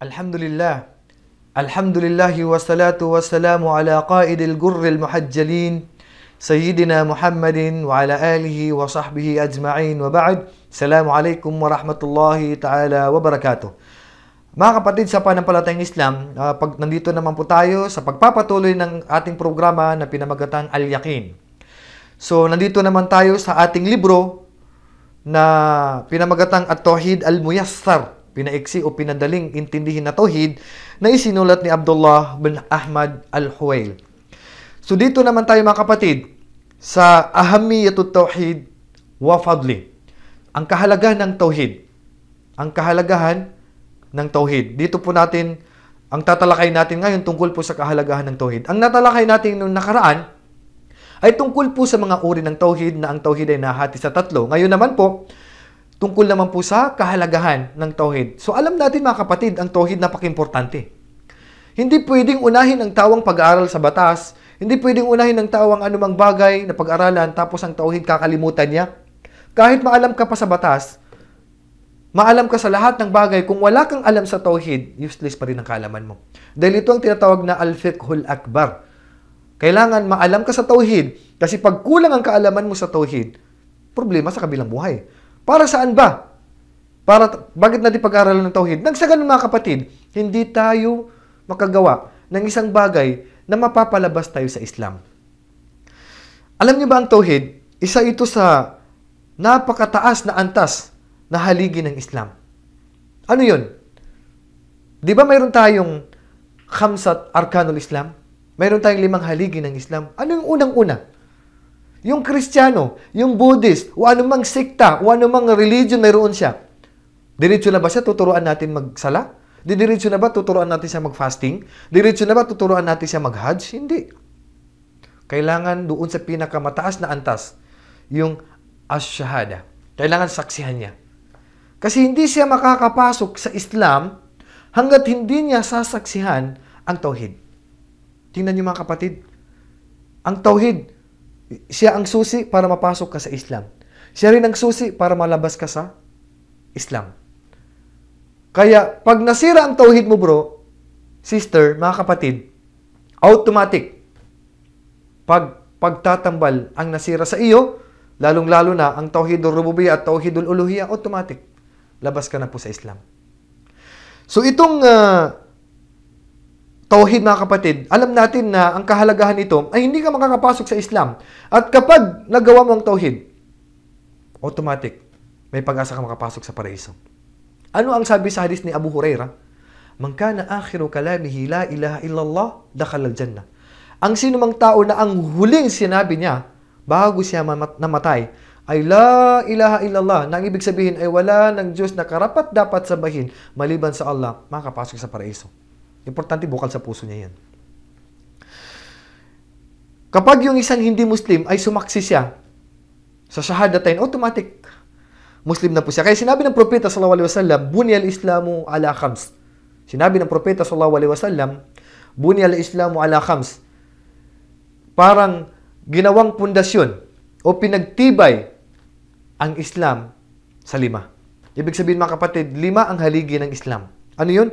Alhamdulillah. Alhamdulillah wa salatu wa salamu ala qaidil gurril muhajjalin Sayyidina Muhammadin wa ala alihi wa sahbihi ajma'in wa ba'd. Salamu alaikum wa rahmatullahi ta'ala wa barakatuh. Mga kapatid sa panampalatayang Islam, uh, pag nandito naman po tayo sa pagpapatuloy ng ating programa na pinamagatang Al-Yakin. So, nandito naman tayo sa ating libro na pinamagatang At-Tawhid Al-Muyassar pinaiksi o pinadaling intindihin na tauhid na isinulat ni Abdullah bin Ahmad al-Huwail. So dito naman tayo mga kapatid sa ahamiyatut tauhid wa fadli. Ang kahalagahan ng tauhid. Ang kahalagahan ng tauhid. Dito po natin ang tatalakay natin ngayon tungkol po sa kahalagahan ng tauhid. Ang natalakay natin noong nakaraan ay tungkol po sa mga uri ng tauhid na ang tauhid ay nahati sa tatlo. Ngayon naman po, tungkol naman po sa kahalagahan ng tauhid. So alam natin mga kapatid, ang tauhid napakimportante. Hindi pwedeng unahin ang tawang pag-aaral sa batas, hindi pwedeng unahin ang tawang anumang bagay na pag-aralan tapos ang tauhid kakalimutan niya. Kahit maalam ka pa sa batas, maalam ka sa lahat ng bagay, kung wala kang alam sa tauhid, useless pa rin ang kaalaman mo. Dahil ito ang tinatawag na al-fiqhul akbar. Kailangan maalam ka sa tauhid kasi pag kulang ang kaalaman mo sa tauhid, problema sa kabilang buhay. Para saan ba? Para, bakit natin pag-aralan ng tauhid? Nang sa ganun mga kapatid, hindi tayo makagawa ng isang bagay na mapapalabas tayo sa Islam. Alam niyo ba ang tauhid? Isa ito sa napakataas na antas na haligi ng Islam. Ano yun? Di ba mayroon tayong Khamsat Arkanul Islam? Mayroon tayong limang haligi ng Islam. Ano yung unang-una? Yung Kristiyano, yung Buddhist, o anumang sikta, o anumang religion mayroon siya, diretso na ba siya tuturuan natin magsala? Diretso na ba tuturuan natin siya mag-fasting? Diretso na ba tuturuan natin siya mag-hajj? Hindi. Kailangan doon sa pinakamataas na antas, yung asyahada. Kailangan saksihan niya. Kasi hindi siya makakapasok sa Islam hanggat hindi niya sasaksihan ang tauhid. Tingnan niyo mga kapatid. Ang tauhid, siya ang susi para mapasok ka sa Islam. Siya rin ang susi para malabas ka sa Islam. Kaya, pag nasira ang tauhid mo, bro, sister, mga kapatid, automatic, pag pagtatambal ang nasira sa iyo, lalong-lalo na ang tauhidul rububiyya at tauhidul uluhiyah, automatic, labas ka na po sa Islam. So, itong uh, Tauhid mga kapatid, alam natin na ang kahalagahan nito ay hindi ka makakapasok sa Islam. At kapag nagawa mo ang tauhid, automatic, may pag-asa ka makapasok sa paraiso. Ano ang sabi sa hadis ni Abu Huraira? Man kana akhiru kalamihi la ilaha illallah, dakhala al-jannah. Ang sinumang tao na ang huling sinabi niya bago siya namatay ay la ilaha illallah na ang ibig sabihin ay wala ng Diyos na karapat dapat sabahin maliban sa Allah makapasok sa paraiso. Importante bukal sa puso niya yan. Kapag yung isang hindi Muslim ay sumaksi siya sa shahadatain, automatic Muslim na po siya. Kaya sinabi ng propeta sallallahu alaihi wasallam, "Bunyal Islamu ala khams." Sinabi ng propeta sallallahu alaihi wasallam, "Bunyal Islamu ala khams." Parang ginawang pundasyon o pinagtibay ang Islam sa lima. Ibig sabihin mga kapatid, lima ang haligi ng Islam. Ano yun?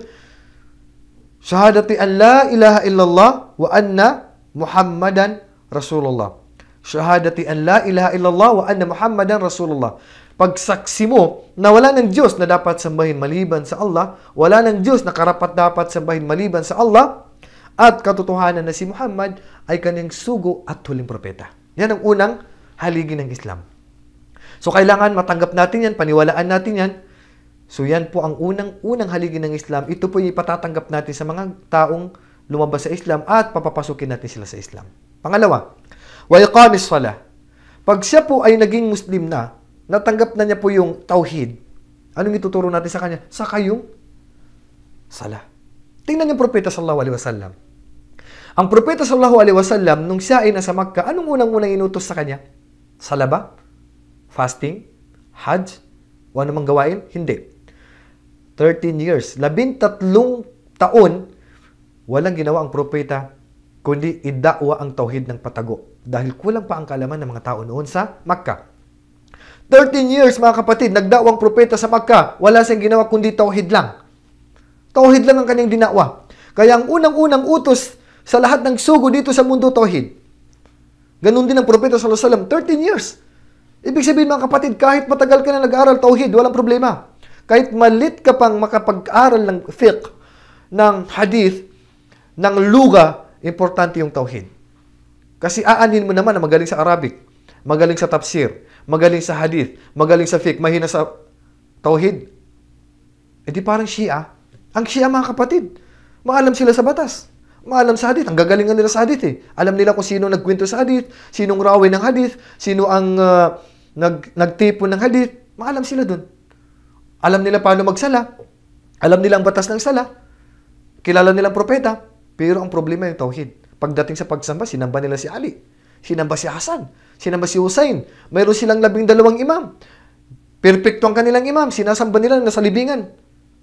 Shahadati an la ilaha illallah wa anna Muhammadan Rasulullah. Shahadati an la ilaha illallah wa anna Muhammadan Rasulullah. Pagsaksi mo na wala ng Diyos na dapat sambahin maliban sa Allah, wala ng Diyos na karapat dapat sambahin maliban sa Allah, at katotohanan na si Muhammad ay kanyang sugo at huling propeta. Yan ang unang haligi ng Islam. So kailangan matanggap natin yan, paniwalaan natin yan, So yan po ang unang-unang haligi ng Islam. Ito po ipatatanggap natin sa mga taong lumabas sa Islam at papapasukin natin sila sa Islam. Pangalawa, wa iqamis Pag siya po ay naging Muslim na, natanggap na niya po yung tauhid. Anong ituturo natin sa kanya? Sa yung sala. Tingnan yung propeta sallallahu alaihi wasallam. Ang propeta sallallahu alaihi wasallam nung siya ay nasa Makkah, anong unang-unang inutos sa kanya? Sala ba? Fasting? Hajj? O anumang gawain? Hindi. 13 years. Labintatlong taon, walang ginawa ang propeta, kundi idakwa ang tauhid ng patago. Dahil kulang pa ang kalaman ng mga tao noon sa Makkah. 13 years, mga kapatid, nagdawang propeta sa Makkah. Wala siyang ginawa kundi tauhid lang. Tauhid lang ang kanyang dinawa. Kaya ang unang-unang utos sa lahat ng sugo dito sa mundo, tauhid. Ganun din ang propeta sallallahu alaihi wasallam, 13 years. Ibig sabihin mga kapatid, kahit matagal ka na nag-aral tauhid, walang problema kahit malit ka pang makapag-aral ng fiqh, ng hadith, ng luga, importante yung tauhid. Kasi aanin mo naman na magaling sa Arabic, magaling sa tafsir, magaling sa hadith, magaling sa fiqh, mahina sa tauhid. E eh di parang Shia. Ang Shia mga kapatid, maalam sila sa batas. Maalam sa hadith. Ang gagalingan nila sa hadith eh. Alam nila kung sino nagkwento sa hadith, sinong rawi ng hadith, sino ang uh, nag, nagtipon ng hadith. Maalam sila dun. Alam nila paano magsala. Alam nila ang batas ng sala. Kilala nilang propeta. Pero ang problema yung tauhid, Pagdating sa pagsamba, sinamba nila si Ali. Sinamba si Hasan. Sinamba si Hussein. Mayroon silang labing dalawang imam. Perpekto ang kanilang imam. Sinasamba nila na sa libingan.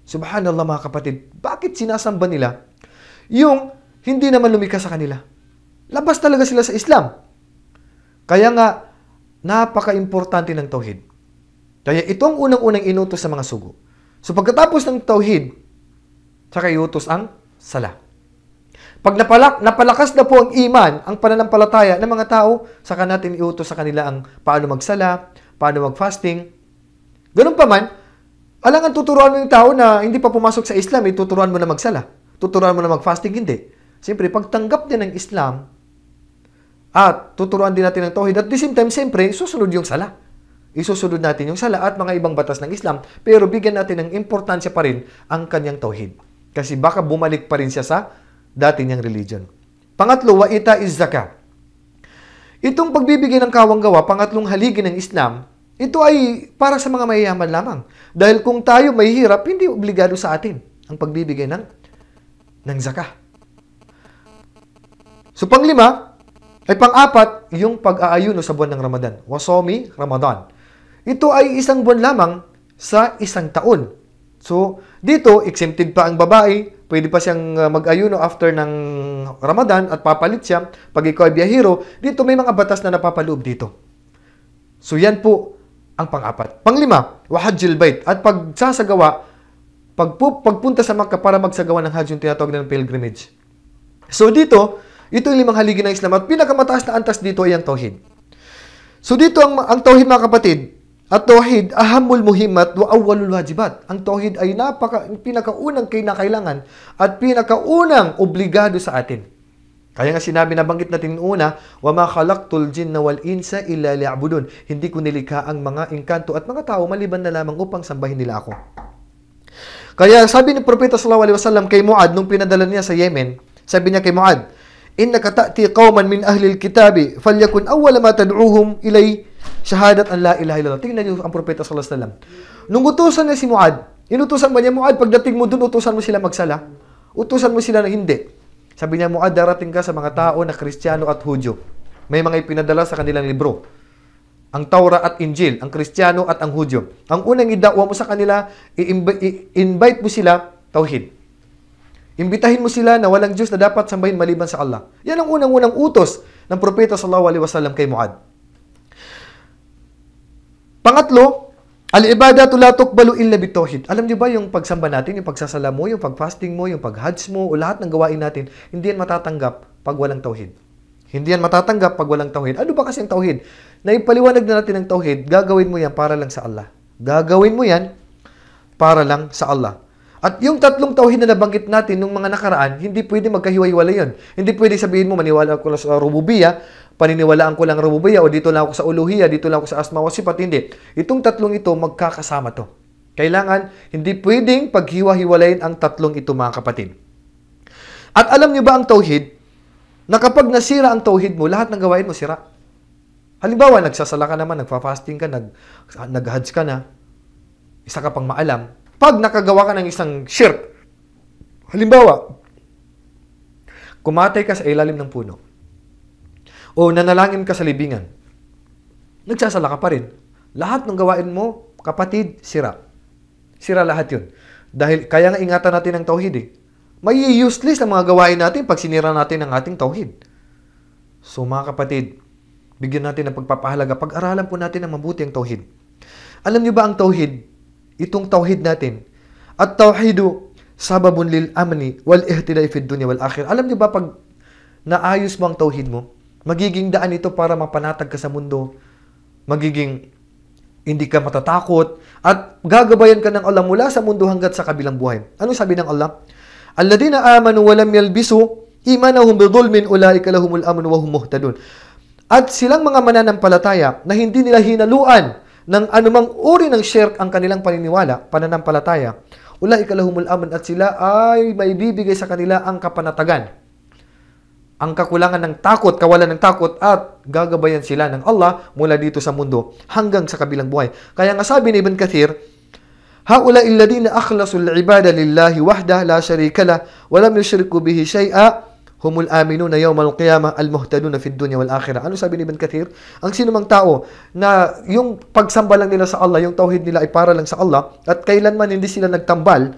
Subhanallah mga kapatid. Bakit sinasamba nila yung hindi naman lumikas sa kanila? Labas talaga sila sa Islam. Kaya nga, napaka-importante ng tauhid. Kaya itong unang-unang inutos sa mga sugo. So pagkatapos ng tauhid, saka iutos ang sala. Pag napalak, napalakas na po ang iman, ang pananampalataya ng mga tao, saka natin iutos sa kanila ang paano magsala, paano magfasting. Ganun pa man, alangan tuturuan mo yung tao na hindi pa pumasok sa Islam, ituturuan eh, mo na magsala. Tuturuan mo na magfasting, hindi. Siyempre, pagtanggap din ng Islam, at tuturuan din natin ng tauhid, at the same time, siyempre, susunod yung sala isusunod natin yung sala at mga ibang batas ng Islam, pero bigyan natin ng importansya pa rin ang kanyang tauhid. Kasi baka bumalik pa rin siya sa dati niyang religion. Pangatlo, wa'ita ita is zaka. Itong pagbibigay ng kawanggawa, pangatlong haligi ng Islam, ito ay para sa mga mayayaman lamang. Dahil kung tayo may hirap, hindi obligado sa atin ang pagbibigay ng, ng zaka. So panglima, ay pang-apat, yung pag-aayuno sa buwan ng Ramadan. Wasomi Ramadan. Ito ay isang buwan lamang sa isang taon. So, dito, exempted pa ang babae. Pwede pa siyang uh, mag-ayuno after ng Ramadan at papalit siya. Pag ikaw ay biyahero, dito may mga batas na napapaloob dito. So, yan po ang pang-apat. Pang-lima, wahajjil bait. At pag pagsasagawa, pag pagpunta sa Makkah para magsagawa ng hajj yung tinatawag na ng pilgrimage. So, dito, ito yung limang haligi ng Islam at pinakamataas na antas dito ay ang Tawhid. So, dito ang, ang Tawhid mga kapatid, at tawhid, ahamul muhimat wa awwalul wajibat. Ang tawhid ay napaka, pinakaunang kinakailangan at pinakaunang obligado sa atin. Kaya nga sinabi na banggit natin una, wa ma khalaqtul jinna wal insa illa liya'budun. Hindi ko nilikha ang mga engkanto at mga tao maliban na lamang upang sambahin nila ako. Kaya sabi ni Propeta sallallahu alaihi wasallam kay Muad nung pinadala niya sa Yemen, sabi niya kay Muad, innaka ta'ti qauman min ahli al الكتاب falyakun awwala ma تدعوهم ilay shahadat an la ilaha illallah. Tingnan niyo ang propeta sallallahu alaihi wasallam. Nung utusan niya si Muad, inutusan ba niya Muad pagdating mo doon utusan mo sila magsala? Utusan mo sila na hindi. Sabi niya Muad, darating ka sa mga tao na Kristiyano at Hudyo. May mga ipinadala sa kanilang libro. Ang Torah at Injil, ang Kristiyano at ang Hudyo. Ang unang idawa mo sa kanila, i-invite mo sila tauhid. Imbitahin mo sila na walang Diyos na dapat sambahin maliban sa Allah. Yan ang unang-unang utos ng propeta sallallahu alaihi wasallam kay Muad. Pangatlo, al-ibadatu la tuqbalu illa bitawhid. Alam niyo ba yung pagsamba natin, yung pagsasala mo, yung pagfasting mo, yung paghajj mo, o lahat ng gawain natin, hindi yan matatanggap pag walang tauhid. Hindi yan matatanggap pag walang tauhid. Ano ba kasi ang tauhid? Naipaliwanag na natin ang tauhid, gagawin mo yan para lang sa Allah. Gagawin mo yan para lang sa Allah. At yung tatlong tauhin na nabanggit natin nung mga nakaraan, hindi pwede magkahiwa-hiwala Hindi pwede sabihin mo, maniwala ko sa rububiya, paniniwalaan ko lang rububiya, o dito lang ako sa uluhiya, dito lang ako sa asma o sipat. Hindi. Itong tatlong ito, magkakasama to. Kailangan, hindi pwedeng paghiwa-hiwalayin ang tatlong ito, mga kapatid. At alam niyo ba ang tauhid? Na kapag nasira ang tauhid mo, lahat ng gawain mo sira. Halimbawa, nagsasala ka naman, nagfa fasting ka, nag, nag ka na, isa ka pang maalam, pag nakagawa ka ng isang shirk, halimbawa, kumatay ka sa ilalim ng puno, o nanalangin ka sa libingan, nagsasala ka pa rin. Lahat ng gawain mo, kapatid, sira. Sira lahat yun. Dahil kaya nga ingatan natin ang tauhid eh. May useless ang mga gawain natin pag sinira natin ang ating tauhid. So mga kapatid, bigyan natin ng pagpapahalaga. Pag-aralan po natin ang mabuti ang tauhid. Alam niyo ba ang tauhid, itong tauhid natin. At tauhidu sababun lil amni wal ihtilay fid dunya wal akhir. Alam niyo ba pag naayos mo ang tauhid mo, magiging daan ito para mapanatag ka sa mundo, magiging hindi ka matatakot, at gagabayan ka ng Allah mula sa mundo hanggat sa kabilang buhay. Ano sabi ng Allah? Alladina amanu walam yalbisu imanahum bidulmin ulaika lahumul amnu wa hum muhtadun. At silang mga mananampalataya na hindi nila hinaluan ng anumang uri ng shirk ang kanilang paniniwala, pananampalataya, ula ikalahumul aman at sila ay may bibigay sa kanila ang kapanatagan, ang kakulangan ng takot, kawalan ng takot at gagabayan sila ng Allah mula dito sa mundo hanggang sa kabilang buhay. Kaya nga sabi ni Ibn Kathir, Haula illadina akhlasul ibada lillahi wahda la sharika la wa lam yushriku bihi shay'a humul aminu na yawmal qiyamah al muhtaduna fid dunya wal akhirah. Ano sabi ni Ibn Kathir? Ang sinumang tao na yung pagsamba lang nila sa Allah, yung tauhid nila ay para lang sa Allah at kailanman hindi sila nagtambal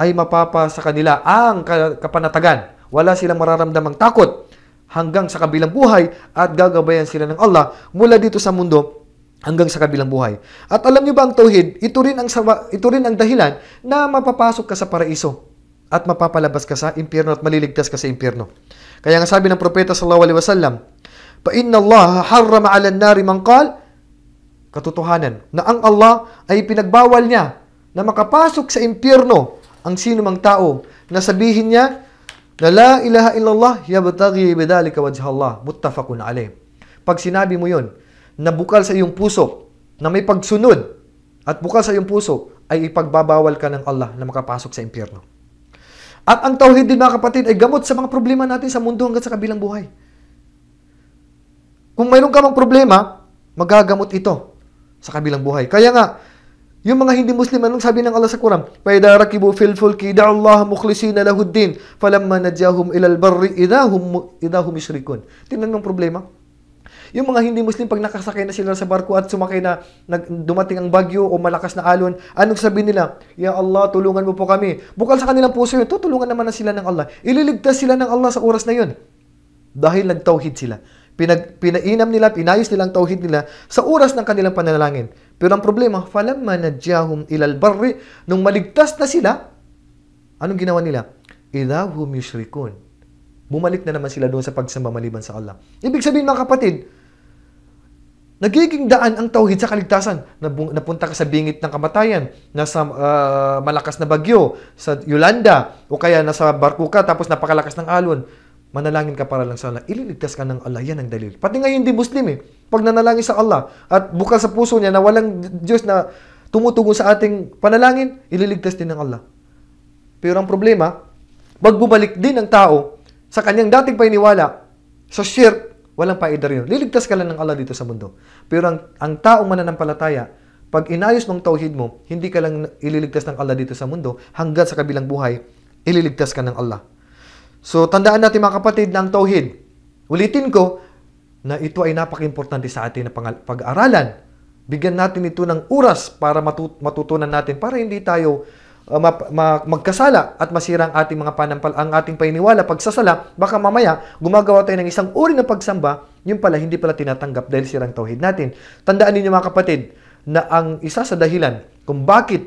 ay mapapa sa kanila ang kapanatagan. Wala silang mararamdamang takot hanggang sa kabilang buhay at gagabayan sila ng Allah mula dito sa mundo hanggang sa kabilang buhay. At alam niyo ba ang tauhid, ito rin ang ito rin ang dahilan na mapapasok ka sa paraiso at mapapalabas ka sa impyerno at maliligtas ka sa impyerno. Kaya nga sabi ng propeta sallallahu alaihi wasallam, "Fa inna Allah harrama 'alan nari man qal" Katotohanan na ang Allah ay pinagbawal niya na makapasok sa impyerno ang sino mang tao na sabihin niya na la ilaha illallah yabtaghi bidhalika wajha Allah muttafaqun alayh. Pag sinabi mo 'yon, na bukal sa iyong puso na may pagsunod at bukal sa iyong puso ay ipagbabawal ka ng Allah na makapasok sa impyerno. At ang tauhid din mga kapatid ay gamot sa mga problema natin sa mundo hanggang sa kabilang buhay. Kung mayroon ka mang problema, magagamot ito sa kabilang buhay. Kaya nga, yung mga hindi Muslim, anong sabi ng Allah sa Quran? فَإِذَا رَكِبُوا فِي الْفُلْكِ دَعُوا اللَّهَ مُخْلِسِينَ لَهُ الدِّينِ فَلَمَّا نَجَّاهُمْ إِلَى الْبَرِّ إِذَا هُمْ, إذا هم يشركون. ng problema. Yung mga hindi Muslim, pag nakasakay na sila sa barko at sumakay na nag, dumating ang bagyo o malakas na alon, anong sabi nila? Ya Allah, tulungan mo po kami. Bukal sa kanilang puso yun, tutulungan naman na sila ng Allah. Ililigtas sila ng Allah sa oras na yun. Dahil nagtawhid sila. Pinag, pinainam nila, pinayos nilang tawhid nila sa oras ng kanilang pananalangin. Pero ang problema, falamma nadyahum ilal barri, nung maligtas na sila, anong ginawa nila? Idahum yushrikun. Bumalik na naman sila doon sa pagsamba maliban sa Allah. Ibig sabihin mga kapatid, Nagiging daan ang tauhid sa kaligtasan. Napunta ka sa bingit ng kamatayan, nasa uh, malakas na bagyo, sa Yolanda, o kaya nasa barko ka tapos napakalakas ng alon. Manalangin ka para lang sa Allah. Ililigtas ka ng Allah. Yan ang dalil. Pati ngayon hindi Muslim eh. Pag nanalangin sa Allah at bukal sa puso niya na walang Diyos na tumutugon sa ating panalangin, ililigtas din ng Allah. Pero ang problema, pag bumalik din ang tao sa kanyang dating painiwala, sa shirk, Walang paida rin. Liligtas ka lang ng Allah dito sa mundo. Pero ang, ang taong mananampalataya, pag inayos mong tauhid mo, hindi ka lang ililigtas ng Allah dito sa mundo, hanggat sa kabilang buhay, ililigtas ka ng Allah. So, tandaan natin mga kapatid na ang tauhid. Ulitin ko na ito ay napakimportante sa atin na pag-aralan. Bigyan natin ito ng oras para matutunan natin para hindi tayo uh, magkasala at masirang ating mga panampal, ang ating paniniwala pagsasala, baka mamaya gumagawa tayo ng isang uri ng pagsamba, yung pala hindi pala tinatanggap dahil sirang tauhid natin. Tandaan ninyo mga kapatid, na ang isa sa dahilan kung bakit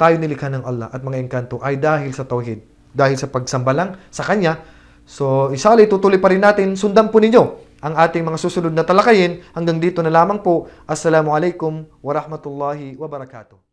tayo nilikha ng Allah at mga engkanto ay dahil sa tauhid, dahil sa pagsamba lang sa Kanya. So, isali, tutuloy pa rin natin, sundan po ninyo ang ating mga susunod na talakayin. Hanggang dito na lamang po. assalamu Assalamualaikum warahmatullahi wabarakatuh.